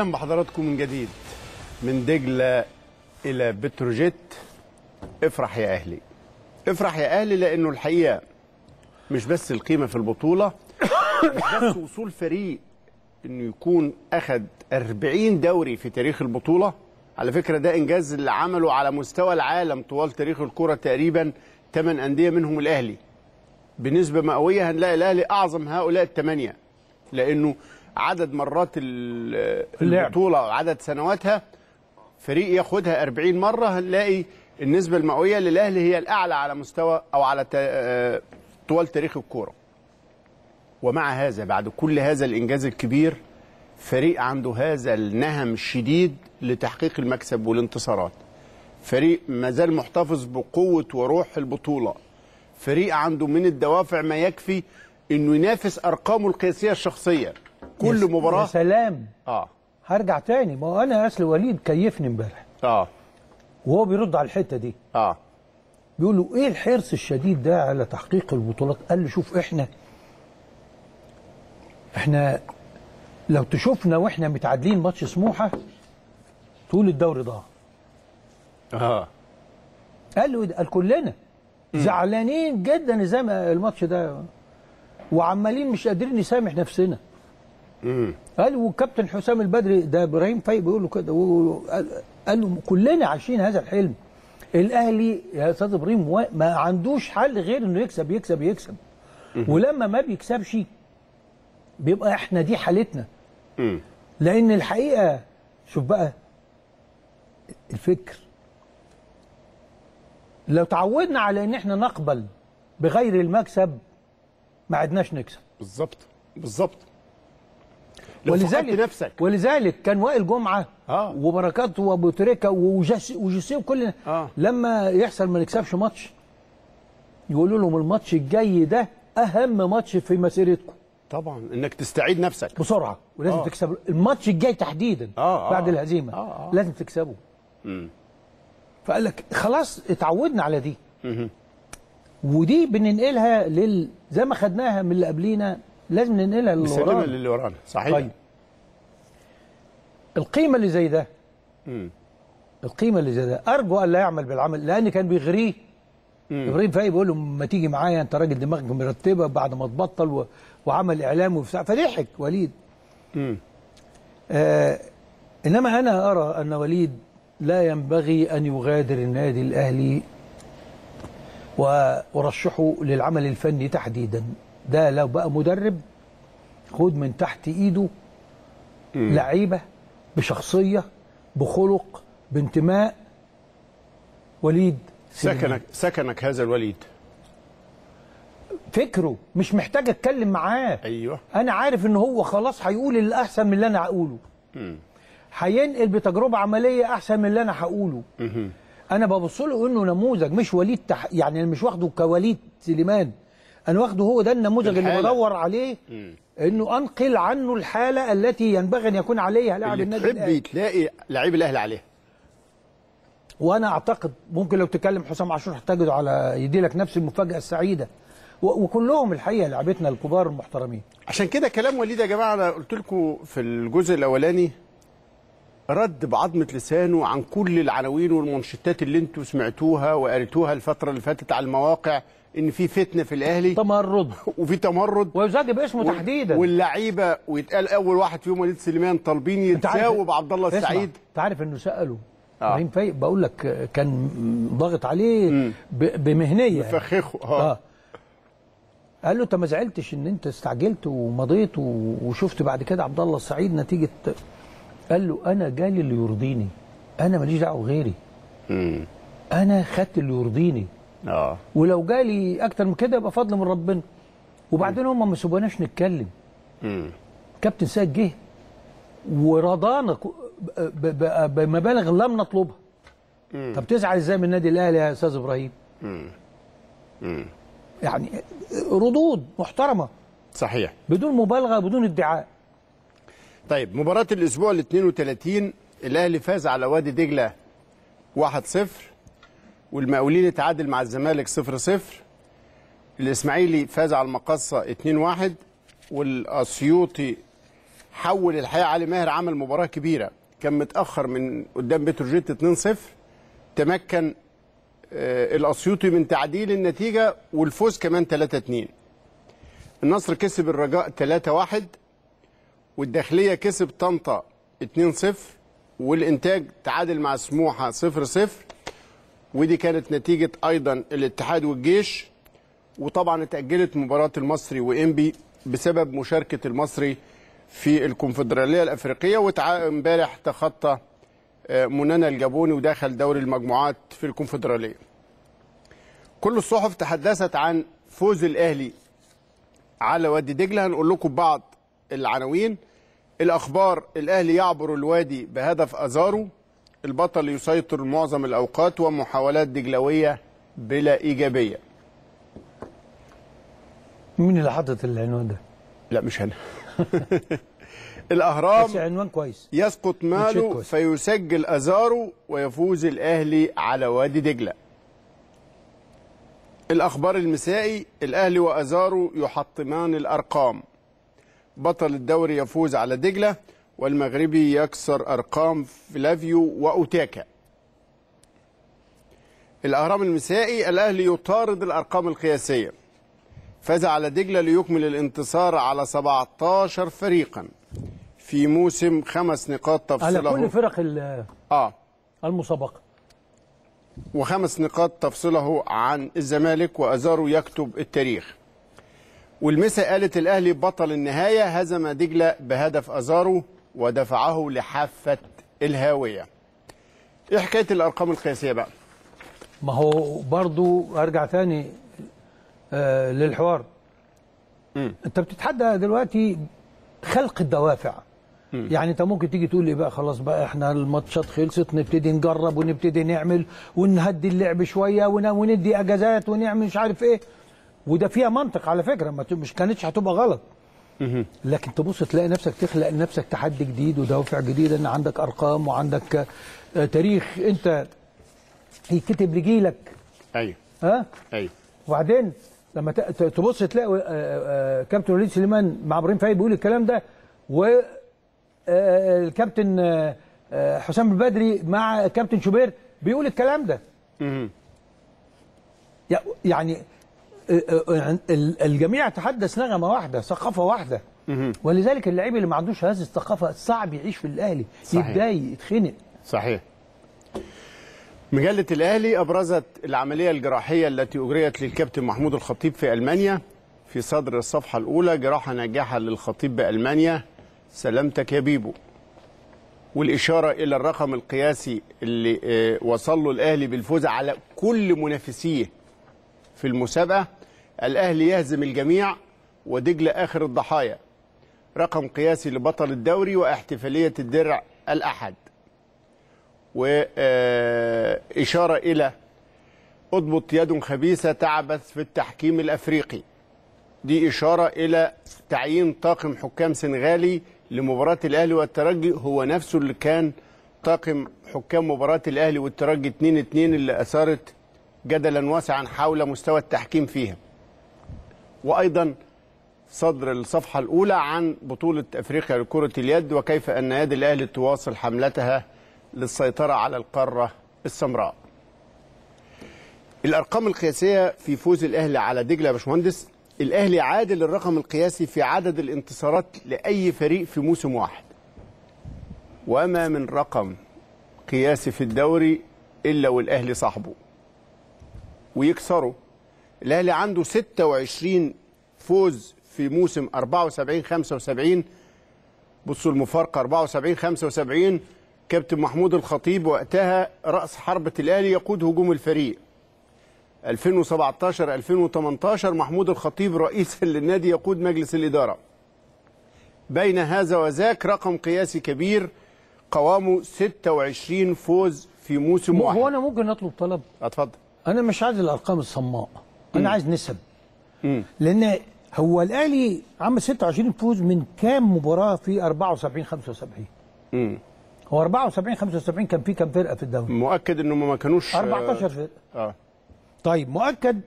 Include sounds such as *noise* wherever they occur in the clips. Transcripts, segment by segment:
اهلا بحضراتكم من جديد من دجله الى بتروجيت افرح يا اهلي افرح يا اهلي لانه الحقيقه مش بس القيمه في البطوله مش بس *coughs* وصول فريق انه يكون اخذ 40 دوري في تاريخ البطوله على فكره ده انجاز اللي عمله على مستوى العالم طوال تاريخ الكره تقريبا 8 انديه منهم الاهلي بنسبه مئويه هنلاقي الاهلي اعظم هؤلاء الثمانيه لانه عدد مرات البطوله وعدد سنواتها فريق ياخدها 40 مره هنلاقي النسبه المئويه للاهلي هي الاعلى على مستوى او على آه، طوال تاريخ الكوره. ومع هذا بعد كل هذا الانجاز الكبير فريق عنده هذا النهم الشديد لتحقيق المكسب والانتصارات. فريق ما زال محتفظ بقوه وروح البطوله. فريق عنده من الدوافع ما يكفي انه ينافس ارقامه القياسيه الشخصيه. كل يس... مباراه يا سلام اه هرجع تاني ما هو انا اصل وليد كيفني امبارح اه وهو بيرد على الحته دي اه بيقول له ايه الحرص الشديد ده على تحقيق البطولات قال له شوف احنا احنا لو تشوفنا واحنا متعادلين ماتش سموحه طول الدوري ضاع اه قال له إيه قال كلنا زعلانين جدا زي ما الماتش ده وعمالين مش قادرين نسامح نفسنا قال وكابتن حسام البدري ده ابراهيم فايق بيقول له كده قال له كلنا عايشين هذا الحلم الاهلي يا استاذ ابراهيم ما عندوش حل غير انه يكسب يكسب يكسب مم. ولما ما بيكسبش بيبقى احنا دي حالتنا مم. لان الحقيقه شوف بقى الفكر لو تعودنا على ان احنا نقبل بغير المكسب ما عدناش نكسب بالظبط بالظبط ولذلك نفسك ولذلك كان وائل جمعه آه. وبركات وابو تريكه وجوسيه وكل آه. لما يحصل ما نكسبش ماتش يقولوا لهم الماتش الجاي ده اهم ماتش في مسيرتكم طبعا انك تستعيد نفسك بسرعه ولازم آه. تكسب الماتش الجاي تحديدا آه. آه. بعد الهزيمه آه. آه. لازم تكسبه فقال لك خلاص اتعودنا على دي مم. ودي بننقلها لل زي ما خدناها من اللي قبلينا لازم ننقلها للي ورانا للي ورانا صحيح طيب القيمه اللي زي ده مم. القيمه اللي زي ده ارجو ان لا يعمل بالعمل لان كان بيغريه ابراهيم فايق بيقول له ما تيجي معايا انت راجل دماغك مرتبه بعد ما تبطل و... وعمل اعلام وبتاع فضحك وليد آه انما انا ارى ان وليد لا ينبغي ان يغادر النادي الاهلي وارشحه للعمل الفني تحديدا ده لو بقى مدرب خد من تحت ايده لعيبه بشخصيه بخلق بانتماء وليد سليمان. سكنك سكنك هذا الوليد فكره مش محتاج اتكلم معاه ايوه انا عارف ان هو خلاص هيقول اللي احسن من اللي انا هقوله هينقل بتجربه عمليه احسن من اللي انا هقوله انا ببص له انه نموذج مش وليد تح... يعني مش واخده كوليد سليمان أنا واخده هو ده النموذج اللي بدور عليه مم. إنه أنقل عنه الحالة التي ينبغي أن يكون عليها لاعب النادي الأهلي تلاقي لعيب الأهلي عليها وأنا أعتقد ممكن لو تكلم حسام عاشور هتجده على يدي لك نفس المفاجأة السعيدة وكلهم الحقيقه لعبتنا الكبار المحترمين عشان كده كلام وليد يا جماعه انا قلت لكم في الجزء الاولاني رد بعضمه لسانه عن كل العناوين والمنشطات اللي انتم سمعتوها وقريتوها الفتره اللي فاتت على المواقع ان في فتنه في الاهلي تمرد *laughs* وفي تمرد ويزاد باسمه و... تحديدا واللعيبه ويتقال اول واحد فيهم وليد سليمان طالبين يتساوب عبد الله السعيد انت عارف انه ساله آه. ابراهيم فايق بقول لك كان ضاغط عليه ب... بمهنيه بفخخه اه, آه. قال له انت ما زعلتش ان انت استعجلت ومضيت وشفت بعد كده عبد الله السعيد نتيجه قال له انا جالي اللي يرضيني انا ماليش دعوه غيري انا خدت اللي يرضيني اه ولو جالي اكتر من كده يبقى فضل من ربنا وبعدين هم ما سيبوناش نتكلم امم كابتن سيد جه ورضانا بمبالغ لم نطلبها مم. طب تزعل ازاي من النادي الاهلي يا استاذ ابراهيم مم. مم. يعني ردود محترمه صحيح بدون مبالغه بدون ادعاء طيب مباراه الاسبوع ال 32 الاهلي فاز على وادي دجله 1-0 والمقاولين اتعادل مع الزمالك 0 0 الاسماعيلي فاز على المقصه 2 1 والاسيوطي حول الحقيقه علي ماهر عمل مباراه كبيره كان متاخر من قدام بتروجيت 2 0 تمكن آه، الاسيوطي من تعديل النتيجه والفوز كمان 3 2 النصر كسب الرجاء 3 1 والداخليه كسب طنطا 2 0 والانتاج تعادل مع سموحه 0 0 ودي كانت نتيجه ايضا الاتحاد والجيش وطبعا اتاجلت مباراه المصري وانبي بسبب مشاركه المصري في الكونفدراليه الافريقيه وامبارح تخطى آه، منانا الجابوني ودخل دوري المجموعات في الكونفدراليه. كل الصحف تحدثت عن فوز الاهلي على وادي دجله هنقول لكم بعض العناوين الاخبار الاهلي يعبر الوادي بهدف ازارو البطل يسيطر معظم الأوقات ومحاولات دجلوية بلا إيجابية مين اللي حاطط العنوان ده؟ لا مش أنا *laughs* الأهرام بس عنوان كويس يسقط ماله كويس. فيسجل أزاره ويفوز الأهلي على وادي دجلة الأخبار المسائي الأهلي وأزارو يحطمان الأرقام بطل الدوري يفوز على دجلة والمغربي يكسر أرقام فلافيو وأوتاكا الأهرام المسائي الأهلي يطارد الأرقام القياسية فاز على دجلة ليكمل الانتصار على 17 فريقا في موسم خمس نقاط تفصله على كل فرق آه المسابقة وخمس نقاط تفصله عن الزمالك وأزارو يكتب التاريخ والمسا قالت الأهلي بطل النهاية هزم دجلة بهدف أزارو ودفعه لحافة الهاوية ايه حكاية الأرقام القياسية بقى؟ ما هو برضو أرجع ثاني آه للحوار م. أنت بتتحدى دلوقتي خلق الدوافع م. يعني انت ممكن تيجي تقول لي بقى خلاص بقى احنا الماتشات خلصت نبتدي نجرب ونبتدي نعمل ونهدي اللعب شويه وندي اجازات ونعمل مش عارف ايه وده فيها منطق على فكره ما مش كانتش هتبقى غلط لكن تبص تلاقي نفسك تخلق لنفسك تحدي جديد ودوافع جديده ان عندك ارقام وعندك آه، تاريخ انت يتكتب لجيلك ايوه ها ايوه وبعدين لما تبص تلاقي آه، آه، كابتن وليد سليمان مع ابراهيم فايد بيقول الكلام ده و الكابتن حسام البدري مع كابتن شوبير بيقول الكلام ده يعني الجميع تحدث نغمه واحده ثقافه واحده ولذلك اللعيب اللي ما عندوش هذه الثقافه صعب يعيش في الاهلي يتضايق يتخنق صحيح مجلة الأهلي أبرزت العملية الجراحية التي أجريت للكابتن محمود الخطيب في ألمانيا في صدر الصفحة الأولى جراحة ناجحة للخطيب بألمانيا سلامتك يا بيبو والإشارة إلى الرقم القياسي اللي آه، وصل له الأهلي بالفوز على كل منافسيه في المسابقة الأهلي يهزم الجميع ودجلة آخر الضحايا رقم قياسي لبطل الدوري واحتفالية الدرع الأحد وإشارة إلى أضبط يد خبيثة تعبث في التحكيم الأفريقي دي إشارة إلى تعيين طاقم حكام سنغالي لمباراة الأهلي والترجي هو نفسه اللي كان طاقم حكام مباراة الأهلي والترجي 2-2 اللي أثارت جدلا واسعا حول مستوى التحكيم فيها وأيضا صدر الصفحة الأولى عن بطولة أفريقيا لكرة اليد وكيف أن نادي الأهلي تواصل حملتها للسيطرة على القارة السمراء الأرقام القياسية في فوز الأهلي على دجلة يا باشمهندس الأهلي عادل الرقم القياسي في عدد الانتصارات لأي فريق في موسم واحد وما من رقم قياسي في الدوري إلا والأهلي صاحبه ويكسره الاهلي عنده 26 فوز في موسم 74 75 بصوا المفارقه 74 75 كابتن محمود الخطيب وقتها راس حربه الاهلي يقود هجوم الفريق 2017 2018 محمود الخطيب رئيسا *laughs* للنادي يقود مجلس الاداره بين هذا وذاك رقم قياسي كبير قوامه 26 فوز في موسم واحد هو انا ممكن اطلب طلب اتفضل انا مش عايز الارقام الصماء انا عايز نسب لان هو الاهلي عمل 26 فوز من كام مباراه في 74 75 امم هو 74 75 كان في كام فرقه في الدوري مؤكد انهم ما كانوش 14 آه، فرقه اه طيب مؤكد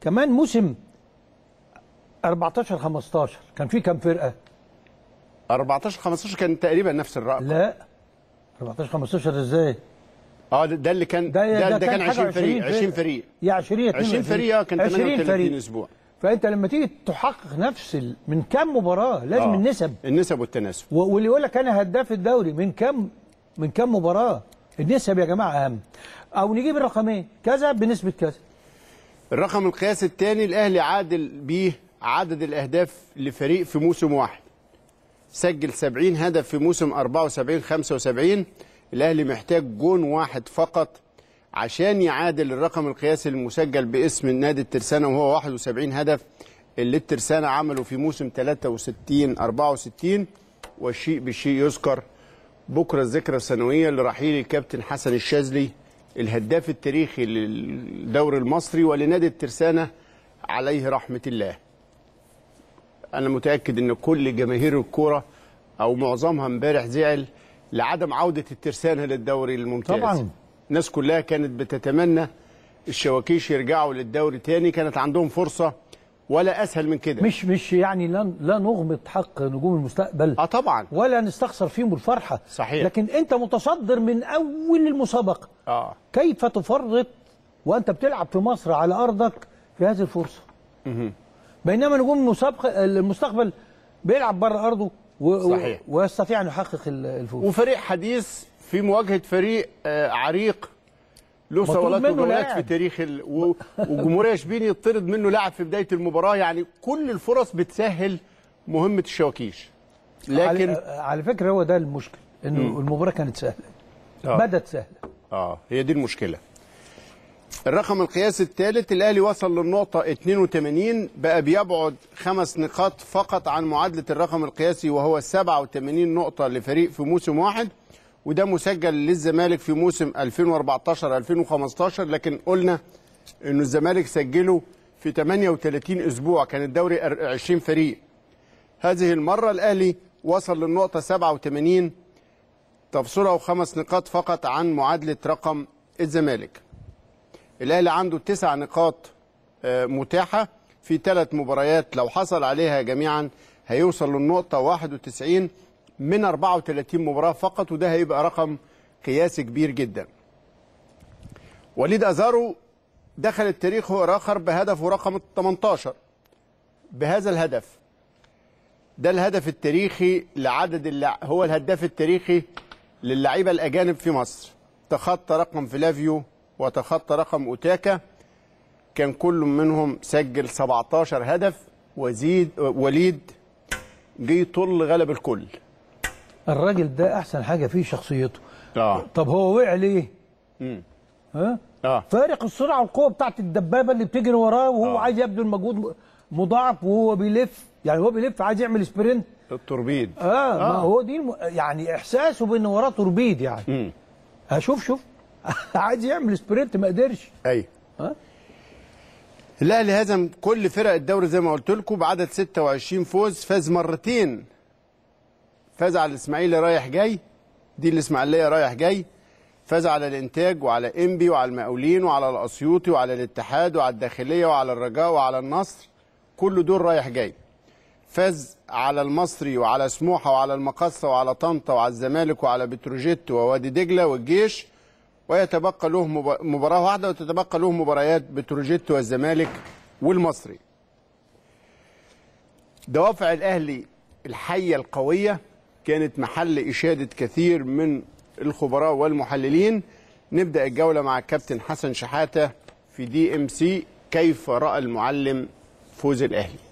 كمان موسم 14 15 كان في كام فرقه 14 15 كان تقريبا نفس الرقم لا 14 15 ازاي اه ده اللي كان ده, ده, ده كان 20 فريق 20 فريق يا 20 20 فريق اه كان 38 اسبوع فانت لما تيجي تحقق نفس من كام مباراه لازم آه. النسب النسب والتناسب واللي يقول لك انا هداف الدوري من كام من كام مباراه النسب يا جماعه اهم او نجيب الرقمين كذا بنسبه كذا الرقم القياسي الثاني الاهلي عادل بيه عدد الاهداف لفريق في موسم واحد سجل 70 هدف في موسم 74 75 الاهلي محتاج جون واحد فقط عشان يعادل الرقم القياسي المسجل باسم نادي الترسانه وهو 71 هدف اللي الترسانه عمله في موسم 63 64 والشيء بالشيء يذكر بكره الذكرى السنويه لرحيل الكابتن حسن الشاذلي الهداف التاريخي للدوري المصري ولنادي الترسانه عليه رحمه الله. انا متاكد ان كل جماهير الكوره او معظمها امبارح زعل لعدم عودة الترسانة للدوري الممتاز طبعا الناس كلها كانت بتتمنى الشواكيش يرجعوا للدوري تاني كانت عندهم فرصة ولا اسهل من كده مش مش يعني لا لا نغمض حق نجوم المستقبل اه طبعا ولا نستخسر فيهم الفرحه صحيح لكن انت متصدر من اول المسابقه اه كيف تفرط وانت بتلعب في مصر على ارضك في هذه الفرصه مه. بينما نجوم المسابقه المستقبل بيلعب بره ارضه و صحيح ويستطيع ان يحقق الفوز وفريق حديث في مواجهه فريق آه، عريق له صولات وجولات في تاريخ ال... و... وجمهوريه شبين يطرد منه لاعب في بدايه المباراه يعني كل الفرص بتسهل مهمه الشواكيش لكن على, على فكره هو ده المشكل انه المباراه كانت سهله آه. بدت سهله اه هي دي المشكله الرقم القياسي الثالث الاهلي وصل للنقطه 82 بقى بيبعد خمس نقاط فقط عن معادله الرقم القياسي وهو 87 نقطه لفريق في موسم واحد وده مسجل للزمالك في موسم 2014 2015 لكن قلنا انه الزمالك سجله في 38 اسبوع كان الدوري 20 فريق هذه المره الاهلي وصل للنقطه 87 تفصله خمس نقاط فقط عن معادله رقم الزمالك الاهلي عنده تسع نقاط آه، متاحه في ثلاث مباريات لو حصل عليها جميعا هيوصل للنقطه 91 من 34 مباراه فقط وده هيبقى رقم قياسي كبير جدا. وليد ازارو دخل التاريخ هو الاخر بهدفه رقم 18 بهذا الهدف ده الهدف التاريخي لعدد اللع... هو الهداف التاريخي للعيبه الاجانب في مصر تخطى رقم فلافيو وتخطى رقم أوتاكا كان كل منهم سجل 17 هدف وزيد وليد جه طول غلب الكل الراجل ده احسن حاجه فيه شخصيته اه طب هو وقع ليه امم ها آه. فارق السرعه والقوه بتاعت الدبابه اللي بتجري وراه وهو آه. عايز يبذل مجهود مضاعف وهو بيلف يعني هو بيلف عايز يعمل سبرنت التوربيد اه, آه. ما هو دي الم... يعني احساسه بان وراه توربيد يعني امم هشوف شوف *laughs* عايز يعمل سبرنت ما قدرش ايوه الاهلي هزم كل فرق الدوري زي ما قلت لكم بعدد 26 فوز فاز مرتين فاز على الاسماعيلي رايح جاي دي الاسماعيليه رايح جاي فاز على الانتاج وعلى انبي وعلى المقاولين وعلى الاسيوطي وعلى الاتحاد وعلى الداخليه وعلى الرجاء وعلى النصر كل دول رايح جاي فاز على المصري وعلى سموحه وعلى المقصه وعلى طنطا وعلى الزمالك وعلى بتروجيت ووادي دجله والجيش ويتبقى له مباراه واحده وتتبقى له مباريات بتروجيت والزمالك والمصري دوافع الاهلي الحيه القويه كانت محل اشاده كثير من الخبراء والمحللين نبدا الجوله مع الكابتن حسن شحاته في دي ام سي كيف راى المعلم فوز الاهلي